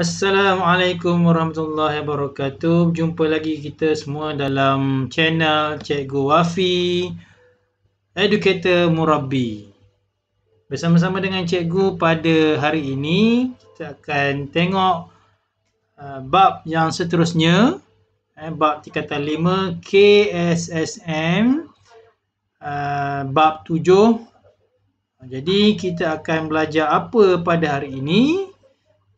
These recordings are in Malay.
Assalamualaikum warahmatullahi wabarakatuh. Jumpa lagi kita semua dalam channel Cikgu Wafi Educator Murabi. Bersama-sama dengan cikgu pada hari ini kita akan tengok uh, bab yang seterusnya eh bab tingkatan 5 KSSM uh, bab 7. Jadi kita akan belajar apa pada hari ini?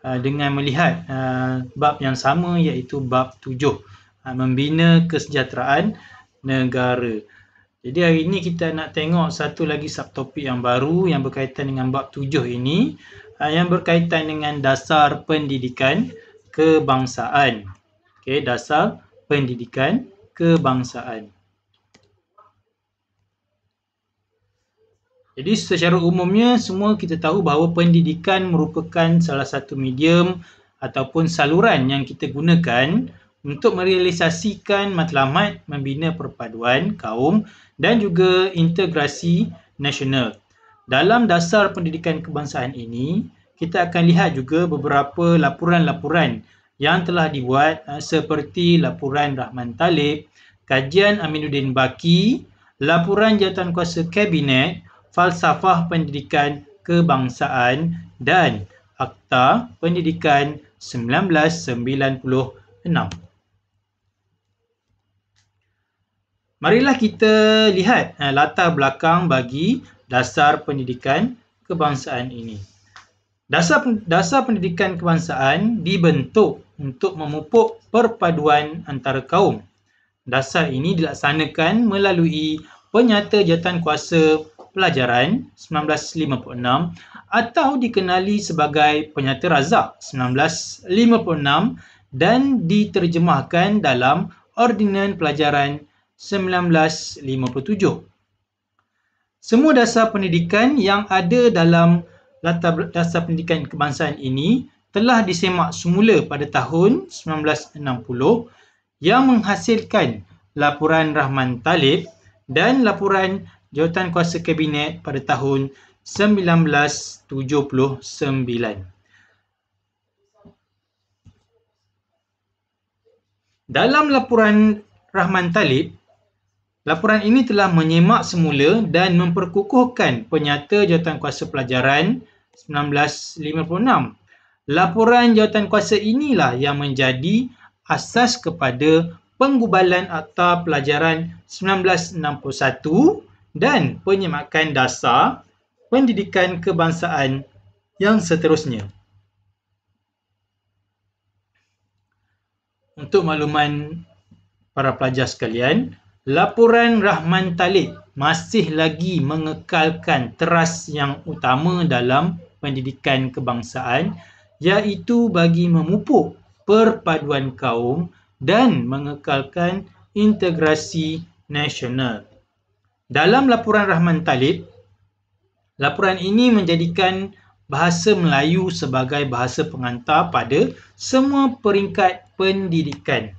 Uh, dengan melihat uh, bab yang sama iaitu bab tujuh uh, membina kesejahteraan negara. Jadi hari ini kita nak tengok satu lagi subtopik yang baru yang berkaitan dengan bab tujuh ini yang berkaitan dengan dasar pendidikan kebangsaan. Okay, dasar pendidikan kebangsaan. Jadi secara umumnya semua kita tahu bahawa pendidikan merupakan salah satu medium ataupun saluran yang kita gunakan untuk merealisasikan matlamat membina perpaduan kaum dan juga integrasi nasional. Dalam dasar pendidikan kebangsaan ini, kita akan lihat juga beberapa laporan-laporan yang telah dibuat eh, seperti laporan Rahman Talib, kajian Aminuddin Baki, laporan jawatankuasa kabinet falsafah pendidikan kebangsaan dan akta pendidikan 1996. Marilah kita lihat eh, latar belakang bagi dasar pendidikan kebangsaan ini. Dasar, dasar pendidikan kebangsaan dibentuk untuk memupuk perpaduan antara kaum. Dasar ini dilaksanakan melalui penyata jatuhan kuasa pelajaran 1956 atau dikenali sebagai penyata razak 1956 dan diterjemahkan dalam ordinan pelajaran 1957. Semua dasar pendidikan yang ada dalam latar dasar pendidikan kebangsaan ini telah disemak semula pada tahun 1960 yang menghasilkan laporan Rahman Talib dan laporan Jawatan kuasa Kabinet pada tahun 1979. Dalam laporan Rahman Talib, laporan ini telah menyemak semula dan memperkukuhkan penyata kuasa Pelajaran 1956. Laporan jawatan kuasa inilah yang menjadi asas kepada penggubalan Akta Pelajaran 1961 dan penyemakan dasar pendidikan kebangsaan yang seterusnya. Untuk makluman para pelajar sekalian, laporan Rahman Talib masih lagi mengekalkan teras yang utama dalam pendidikan kebangsaan iaitu bagi memupuk perpaduan kaum dan mengekalkan integrasi nasional. Dalam laporan Rahman Talib, laporan ini menjadikan bahasa Melayu sebagai bahasa pengantar pada semua peringkat pendidikan.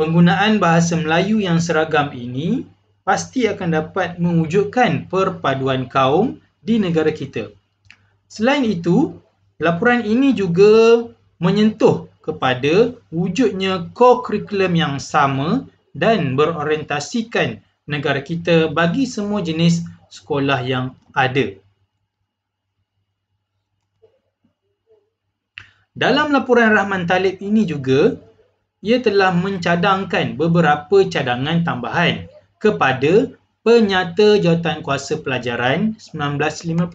Penggunaan bahasa Melayu yang seragam ini pasti akan dapat mewujudkan perpaduan kaum di negara kita. Selain itu, laporan ini juga menyentuh kepada wujudnya co-curriculum yang sama dan berorientasikan negara kita bagi semua jenis sekolah yang ada. Dalam laporan Rahman Talib ini juga, ia telah mencadangkan beberapa cadangan tambahan kepada Penyata kuasa Pelajaran 1956.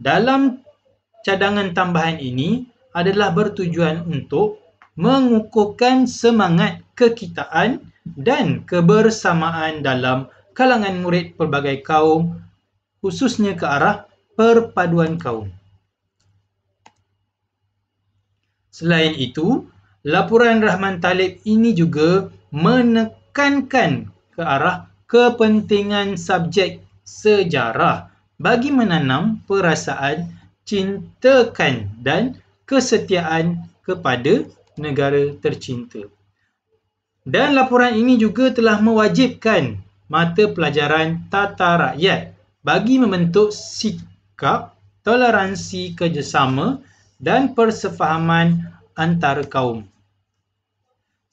Dalam cadangan tambahan ini adalah bertujuan untuk mengukuhkan semangat kekitaan dan kebersamaan dalam kalangan murid pelbagai kaum khususnya ke arah perpaduan kaum. Selain itu, laporan Rahman Talib ini juga menekankan ke arah kepentingan subjek sejarah bagi menanam perasaan cintakan dan kesetiaan kepada negara tercinta. Dan laporan ini juga telah mewajibkan mata pelajaran tata rakyat bagi membentuk sikap toleransi kerjasama dan persefahaman antara kaum.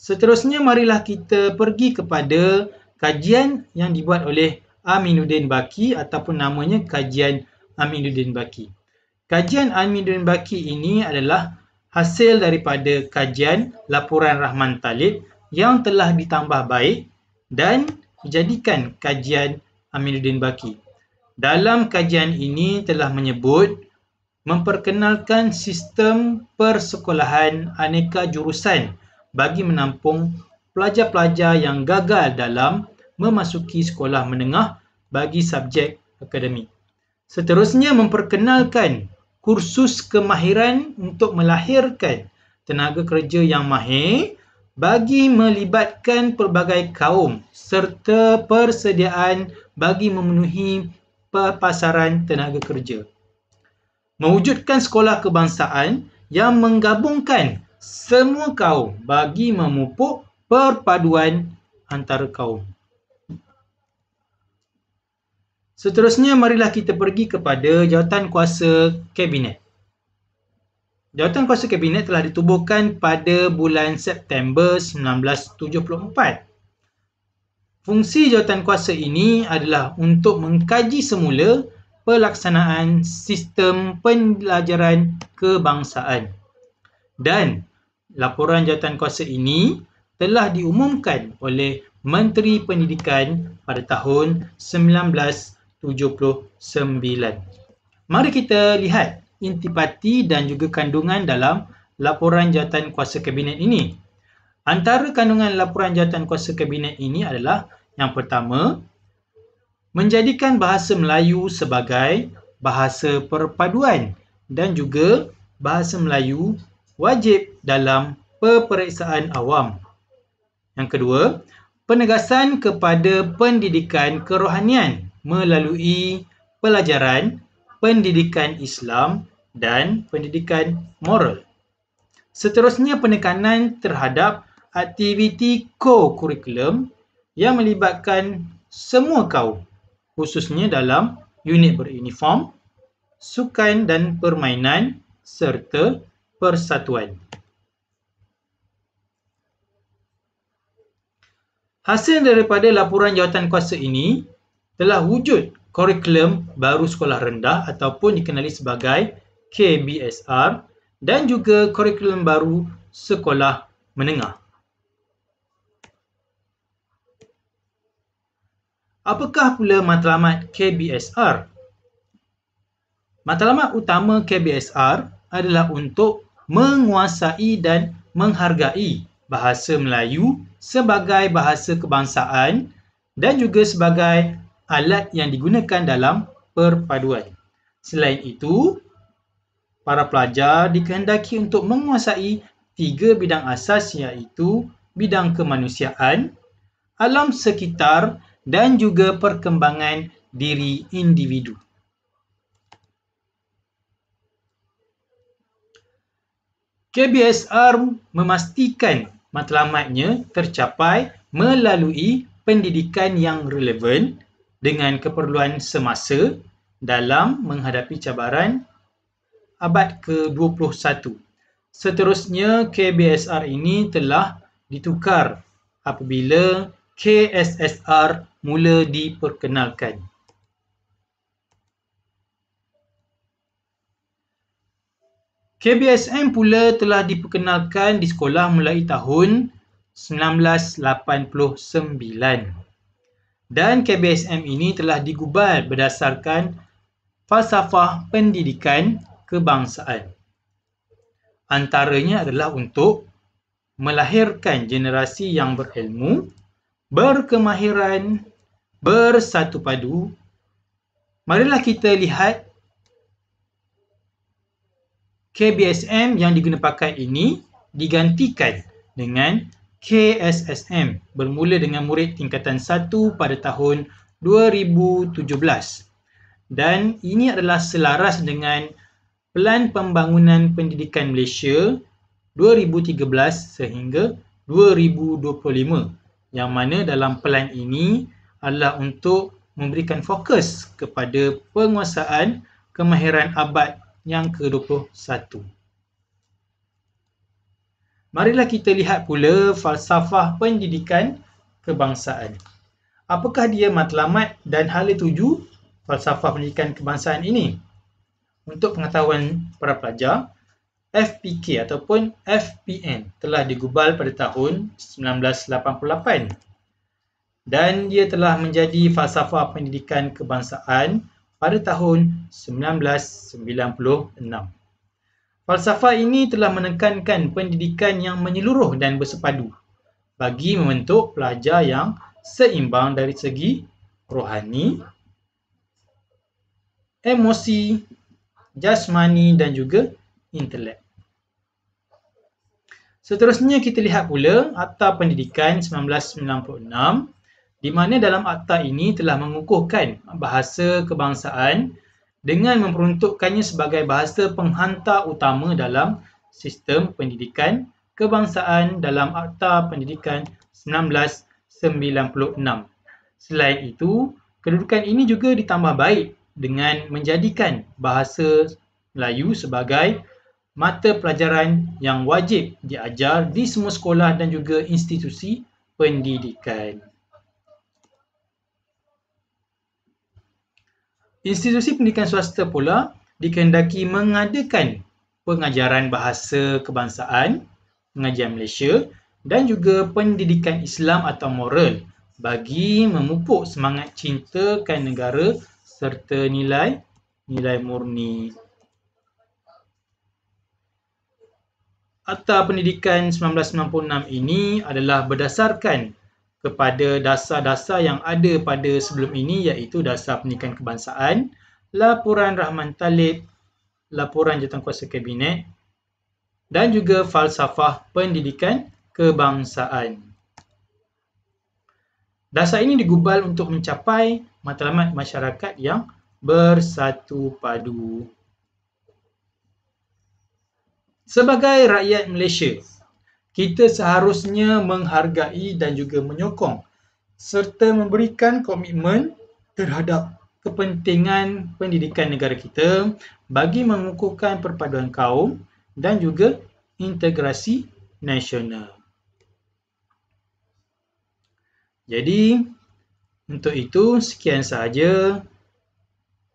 Seterusnya marilah kita pergi kepada kajian yang dibuat oleh Aminuddin Baki ataupun namanya kajian Aminuddin Baki. Kajian Aminuddin Baki ini adalah hasil daripada kajian laporan Rahman Talib yang telah ditambah baik dan dijadikan kajian Aminuddin Baki. Dalam kajian ini telah menyebut memperkenalkan sistem persekolahan aneka jurusan bagi menampung pelajar-pelajar yang gagal dalam memasuki sekolah menengah bagi subjek akademik. Seterusnya memperkenalkan kursus kemahiran untuk melahirkan tenaga kerja yang mahir bagi melibatkan pelbagai kaum serta persediaan bagi memenuhi pasaran tenaga kerja. Mewujudkan sekolah kebangsaan yang menggabungkan semua kaum bagi memupuk perpaduan antara kaum. Seterusnya, marilah kita pergi kepada jawatan kuasa kabinet. Jawatan Kuasa Kabinet telah ditubuhkan pada bulan September 1974. Fungsi Jawatan Kuasa ini adalah untuk mengkaji semula pelaksanaan sistem pembelajaran kebangsaan. Dan laporan Jawatan Kuasa ini telah diumumkan oleh Menteri Pendidikan pada tahun 1979. Mari kita lihat intipati dan juga kandungan dalam laporan jawatan kuasa kabinet ini. Antara kandungan laporan jawatan kuasa kabinet ini adalah yang pertama, menjadikan bahasa Melayu sebagai bahasa perpaduan dan juga bahasa Melayu wajib dalam peperiksaan awam. Yang kedua, penegasan kepada pendidikan kerohanian melalui pelajaran pendidikan Islam dan pendidikan moral. Seterusnya penekanan terhadap aktiviti co-curriculum yang melibatkan semua kaum khususnya dalam unit beruniform, sukan dan permainan serta persatuan. Hasil daripada laporan jawatan kuasa ini telah wujud kurikulum baru sekolah rendah ataupun dikenali sebagai KBSR dan juga kurikulum baru sekolah menengah. Apakah pula matlamat KBSR? Matlamat utama KBSR adalah untuk menguasai dan menghargai bahasa Melayu sebagai bahasa kebangsaan dan juga sebagai alat yang digunakan dalam perpaduan. Selain itu, Para pelajar dikehendaki untuk menguasai tiga bidang asas iaitu bidang kemanusiaan, alam sekitar dan juga perkembangan diri individu. KBSR memastikan matlamatnya tercapai melalui pendidikan yang relevan dengan keperluan semasa dalam menghadapi cabaran abad ke-21. Seterusnya, KBSR ini telah ditukar apabila KSSR mula diperkenalkan. KBSM pula telah diperkenalkan di sekolah mulai tahun 1989. Dan KBSM ini telah digubal berdasarkan falsafah pendidikan kebangsaan. Antaranya adalah untuk melahirkan generasi yang berilmu, berkemahiran, bersatu padu. Marilah kita lihat KBSM yang diguna pakai ini digantikan dengan KSSM bermula dengan murid tingkatan 1 pada tahun 2017. Dan ini adalah selaras dengan Plan Pembangunan Pendidikan Malaysia 2013 sehingga 2025 yang mana dalam plan ini adalah untuk memberikan fokus kepada penguasaan kemahiran abad yang ke-21. Marilah kita lihat pula falsafah pendidikan kebangsaan. Apakah dia matlamat dan hala tuju falsafah pendidikan kebangsaan ini? untuk pengetahuan para pelajar, FPK ataupun FPN telah digubal pada tahun 1988 dan dia telah menjadi falsafah pendidikan kebangsaan pada tahun 1996. Falsafah ini telah menekankan pendidikan yang menyeluruh dan bersepadu bagi membentuk pelajar yang seimbang dari segi rohani, emosi jasmani dan juga intelek. Seterusnya kita lihat pula Akta Pendidikan 1996 di mana dalam akta ini telah mengukuhkan bahasa kebangsaan dengan memperuntukkannya sebagai bahasa penghantar utama dalam sistem pendidikan kebangsaan dalam Akta Pendidikan 1996. Selain itu, kedudukan ini juga ditambah baik dengan menjadikan bahasa Melayu sebagai mata pelajaran yang wajib diajar di semua sekolah dan juga institusi pendidikan. Institusi pendidikan swasta pula dikendaki mengadakan pengajaran bahasa kebangsaan, pengajian Malaysia dan juga pendidikan Islam atau moral bagi memupuk semangat cintakan negara serta nilai nilai murni. Akta Pendidikan 1996 ini adalah berdasarkan kepada dasar-dasar yang ada pada sebelum ini iaitu Dasar Pendidikan Kebangsaan, Laporan Rahman Talib, Laporan Jawatankuasa Kabinet dan juga Falsafah Pendidikan Kebangsaan. Dasar ini digubal untuk mencapai matlamat masyarakat yang bersatu padu. Sebagai rakyat Malaysia, kita seharusnya menghargai dan juga menyokong serta memberikan komitmen terhadap kepentingan pendidikan negara kita bagi mengukuhkan perpaduan kaum dan juga integrasi nasional. Jadi, untuk itu, sekian sahaja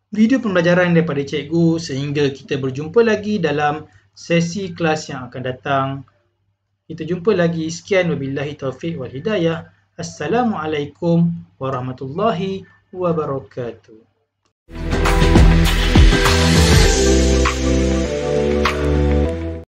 video pembelajaran daripada cikgu sehingga kita berjumpa lagi dalam sesi kelas yang akan datang. Kita jumpa lagi. Sekian wabillahi taufiq wal hidayah. Assalamualaikum warahmatullahi wabarakatuh.